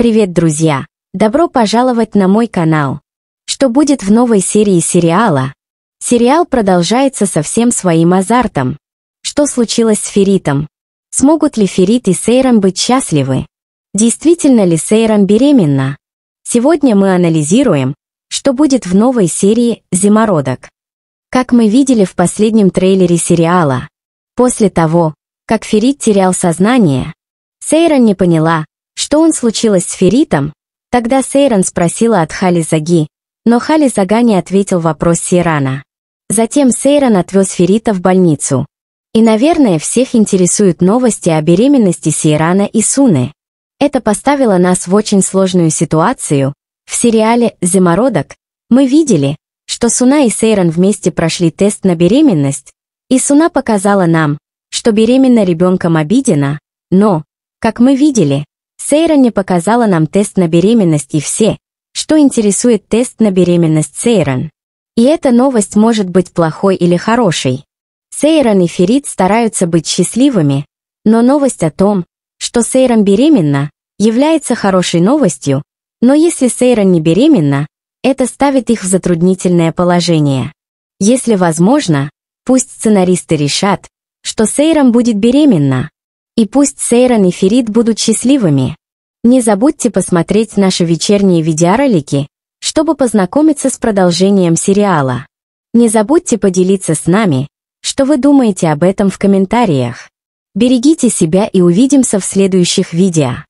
Привет, друзья! Добро пожаловать на мой канал! Что будет в новой серии сериала? Сериал продолжается со всем своим азартом. Что случилось с Феритом? Смогут ли Ферит и Сейрам быть счастливы? Действительно ли Сейрам беременна? Сегодня мы анализируем, что будет в новой серии «Зимородок». Как мы видели в последнем трейлере сериала, после того, как Ферит терял сознание, Сейра не поняла, что он случилось с Феритом? Тогда Сейрон спросила от Хализаги, но Хализага не ответил вопрос Сирана. Затем Сейрон отвез Ферита в больницу. И, наверное, всех интересуют новости о беременности Сейрана и Суны. Это поставило нас в очень сложную ситуацию. В сериале «Зимородок» мы видели, что Суна и Сейрон вместе прошли тест на беременность, и Суна показала нам, что беременна ребенком обидена, но, как мы видели, Сейра не показала нам тест на беременность и все, что интересует тест на беременность Сейрон. И эта новость может быть плохой или хорошей. Сейрон и Ферит стараются быть счастливыми, но новость о том, что Сейрон беременна, является хорошей новостью, но если Сейрон не беременна, это ставит их в затруднительное положение. Если возможно, пусть сценаристы решат, что Сейрон будет беременна, и пусть Сейрон и Ферид будут счастливыми. Не забудьте посмотреть наши вечерние видеоролики, чтобы познакомиться с продолжением сериала. Не забудьте поделиться с нами, что вы думаете об этом в комментариях. Берегите себя и увидимся в следующих видео.